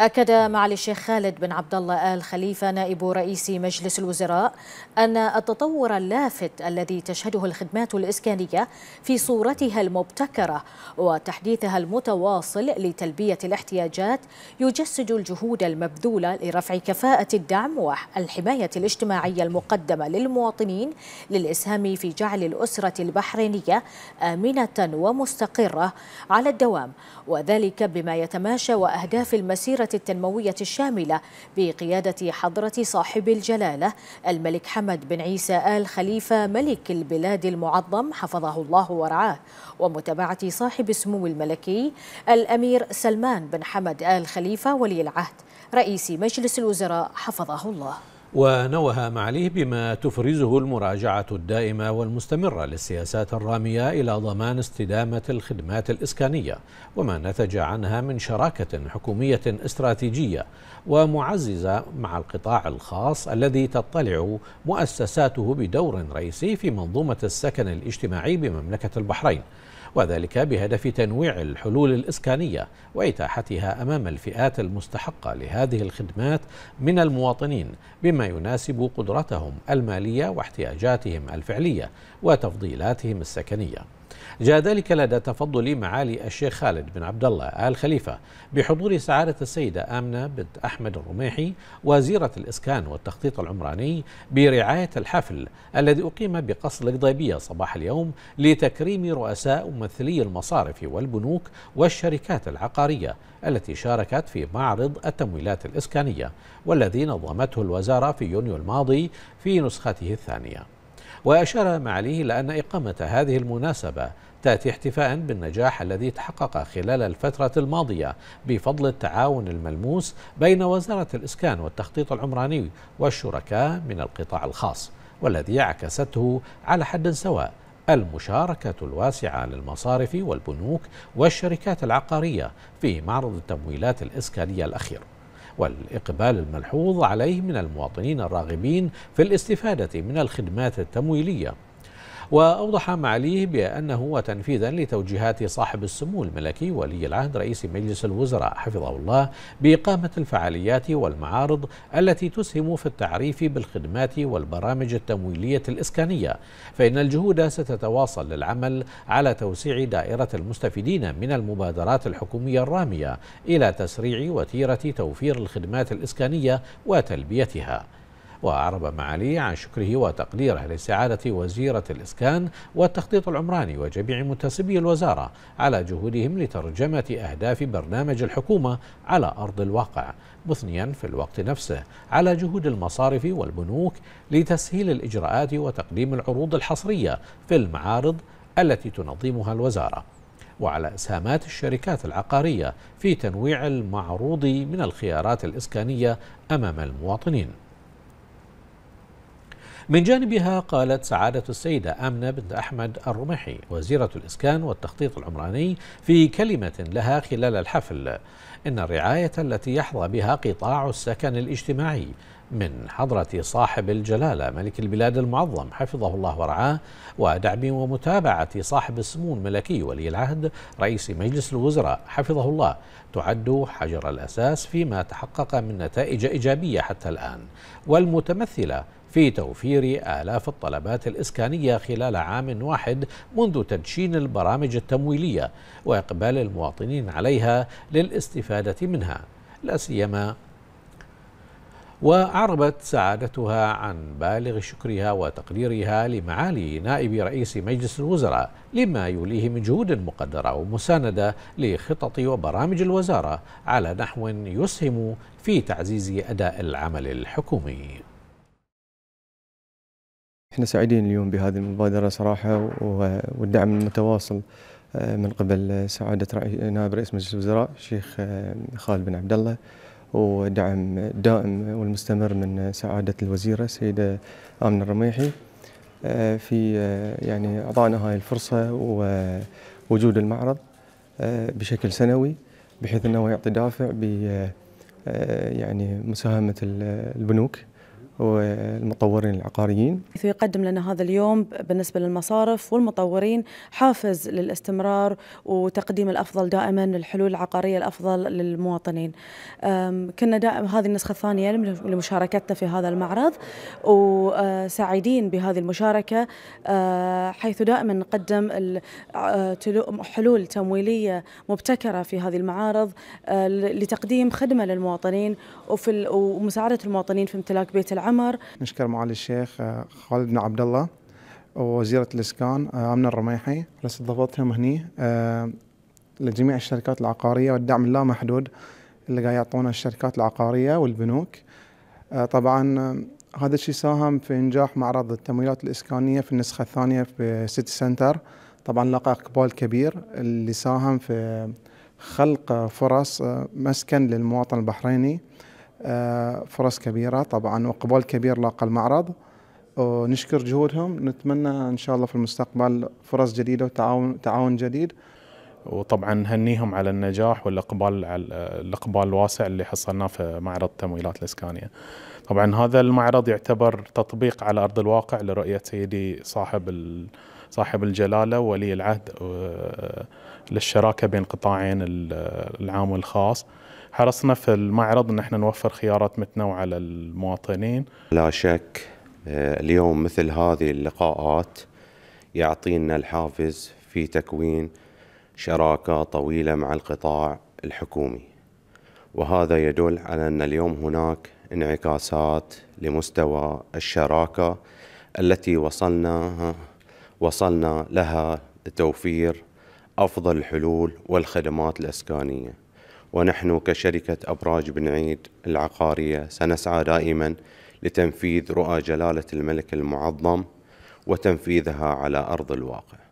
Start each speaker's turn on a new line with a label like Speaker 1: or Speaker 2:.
Speaker 1: أكد معالي الشيخ خالد بن عبد الله آل خليفة نائب رئيس مجلس الوزراء أن التطور اللافت الذي تشهده الخدمات الإسكانية في صورتها المبتكرة وتحديثها المتواصل لتلبية الاحتياجات يجسد الجهود المبذولة لرفع كفاءة الدعم والحماية الاجتماعية المقدمة للمواطنين للإسهام في جعل الأسرة البحرينية آمنة ومستقرة على الدوام وذلك بما يتماشى وأهداف المسيرة الدائرة التنموية الشاملة بقيادة حضرة صاحب الجلالة الملك حمد بن عيسى آل خليفة ملك البلاد المعظم حفظه الله ورعاه ومتابعة صاحب السمو الملكي الأمير سلمان بن حمد آل خليفة ولي العهد رئيس مجلس الوزراء حفظه الله
Speaker 2: ونوه معاليه بما تفرزه المراجعة الدائمة والمستمرة للسياسات الرامية إلى ضمان استدامة الخدمات الإسكانية وما نتج عنها من شراكة حكومية استراتيجية ومعززة مع القطاع الخاص الذي تطلع مؤسساته بدور رئيسي في منظومة السكن الاجتماعي بمملكة البحرين وذلك بهدف تنويع الحلول الإسكانية وإتاحتها أمام الفئات المستحقة لهذه الخدمات من المواطنين بما يناسب قدرتهم المالية واحتياجاتهم الفعلية وتفضيلاتهم السكنية جاء ذلك لدى تفضل معالي الشيخ خالد بن عبد الله آل خليفة بحضور سعادة السيدة آمنة بنت أحمد الرميحي وزيرة الإسكان والتخطيط العمراني برعاية الحفل الذي أقيم بقصر القضيبية صباح اليوم لتكريم رؤساء ممثلي المصارف والبنوك والشركات العقارية التي شاركت في معرض التمويلات الإسكانية والذي نظمته الوزارة في يونيو الماضي في نسخته الثانية وأشار معاليه إلى أن إقامة هذه المناسبة تأتي احتفاء بالنجاح الذي تحقق خلال الفترة الماضية بفضل التعاون الملموس بين وزارة الإسكان والتخطيط العمراني والشركاء من القطاع الخاص والذي عكسته على حد سواء المشاركة الواسعة للمصارف والبنوك والشركات العقارية في معرض التمويلات الإسكانية الأخير والإقبال الملحوظ عليه من المواطنين الراغبين في الاستفادة من الخدمات التمويلية وأوضح معاليه بأنه تنفيذا لتوجيهات صاحب السمو الملكي ولي العهد رئيس مجلس الوزراء حفظه الله بإقامة الفعاليات والمعارض التي تسهم في التعريف بالخدمات والبرامج التمويلية الإسكانية فإن الجهود ستتواصل للعمل على توسيع دائرة المستفيدين من المبادرات الحكومية الرامية إلى تسريع وتيرة توفير الخدمات الإسكانية وتلبيتها وأعرب معالي عن شكره وتقديره لسعادة وزيرة الإسكان والتخطيط العمراني وجميع منتسبي الوزارة على جهودهم لترجمة أهداف برنامج الحكومة على أرض الواقع مثنيا في الوقت نفسه على جهود المصارف والبنوك لتسهيل الإجراءات وتقديم العروض الحصرية في المعارض التي تنظمها الوزاره وعلى اسهامات الشركات العقاريه في تنويع المعروض من الخيارات الاسكانيه امام المواطنين من جانبها قالت سعادة السيدة آمنة بنت أحمد الرمحي وزيرة الإسكان والتخطيط العمراني في كلمة لها خلال الحفل إن الرعاية التي يحظى بها قطاع السكن الاجتماعي من حضرة صاحب الجلالة ملك البلاد المعظم حفظه الله ورعاه ودعم ومتابعة صاحب السمو الملكي ولي العهد رئيس مجلس الوزراء حفظه الله تعد حجر الأساس فيما تحقق من نتائج إيجابية حتى الآن والمتمثلة في توفير آلاف الطلبات الإسكانية خلال عام واحد منذ تدشين البرامج التمويلية وإقبال المواطنين عليها للاستفادة منها لا سيما وأعربت سعادتها عن بالغ شكرها وتقديرها لمعالي نائب رئيس مجلس الوزراء لما يوليه من جهود مقدرة ومساندة لخطط وبرامج الوزارة على نحو يسهم في تعزيز أداء العمل الحكومي
Speaker 1: احنا سعيدين اليوم بهذه المبادره صراحه والدعم المتواصل آه، من قبل سعاده نائب رئيس مجلس الوزراء الشيخ آه، خالد بن عبد الله ودعم دائم والمستمر من سعاده الوزيره السيده آه، امنه الرميحي في يعني اعطانا هاي الفرصه ووجود المعرض بشكل سنوي بحيث انه يعطي دافع ب يعني مساهمه البنوك والمطورين العقاريين حيث يقدم لنا هذا اليوم بالنسبة للمصارف والمطورين حافز للاستمرار وتقديم الأفضل دائما للحلول العقارية الأفضل للمواطنين كنا دائما هذه النسخة الثانية لمشاركتنا في هذا المعرض وسعيدين بهذه المشاركة أه، حيث دائما نقدم أه، حلول تمويلية مبتكرة في هذه المعارض أه، لتقديم خدمة للمواطنين وفي ومساعدة المواطنين في امتلاك بيت العمل العمر
Speaker 2: نشكر معالي الشيخ آه، خالد بن عبد الله ووزيرة الإسكان آه، أمن الرميحي على استضافتهم هني آه، لجميع الشركات العقارية والدعم اللامحدود اللي قاعد يعطونه الشركات العقارية والبنوك طبعا هذا الشيء ساهم في إنجاح معرض التمويلات الإسكانية في النسخة الثانية في سيتي سنتر طبعا لقى إقبال كبير اللي ساهم في خلق فرص مسكن للمواطن البحريني آه، فرص كبيره طبعا وقبول كبير لاقى المعرض ونشكر جهودهم نتمنى ان شاء الله في المستقبل فرص جديده وتعاون تعاون جديد وطبعا هنيهم على النجاح والاقبال على الاقبال الواسع اللي حصلناه في معرض تمويلات الاسكانيه. طبعا هذا المعرض يعتبر تطبيق على ارض الواقع لرؤيه سيدي صاحب صاحب الجلاله ولي العهد للشراكه بين قطاعين العام والخاص. حرصنا في المعرض ان احنا نوفر خيارات متنوعه للمواطنين. لا شك آه، اليوم مثل هذه اللقاءات يعطينا الحافز في تكوين شراكه طويله مع القطاع الحكومي. وهذا يدل على ان اليوم هناك انعكاسات لمستوى الشراكه التي وصلنا وصلنا لها لتوفير افضل الحلول والخدمات الاسكانيه ونحن كشركة أبراج بن عيد العقارية سنسعى دائما لتنفيذ رؤى جلالة الملك المعظم وتنفيذها على أرض الواقع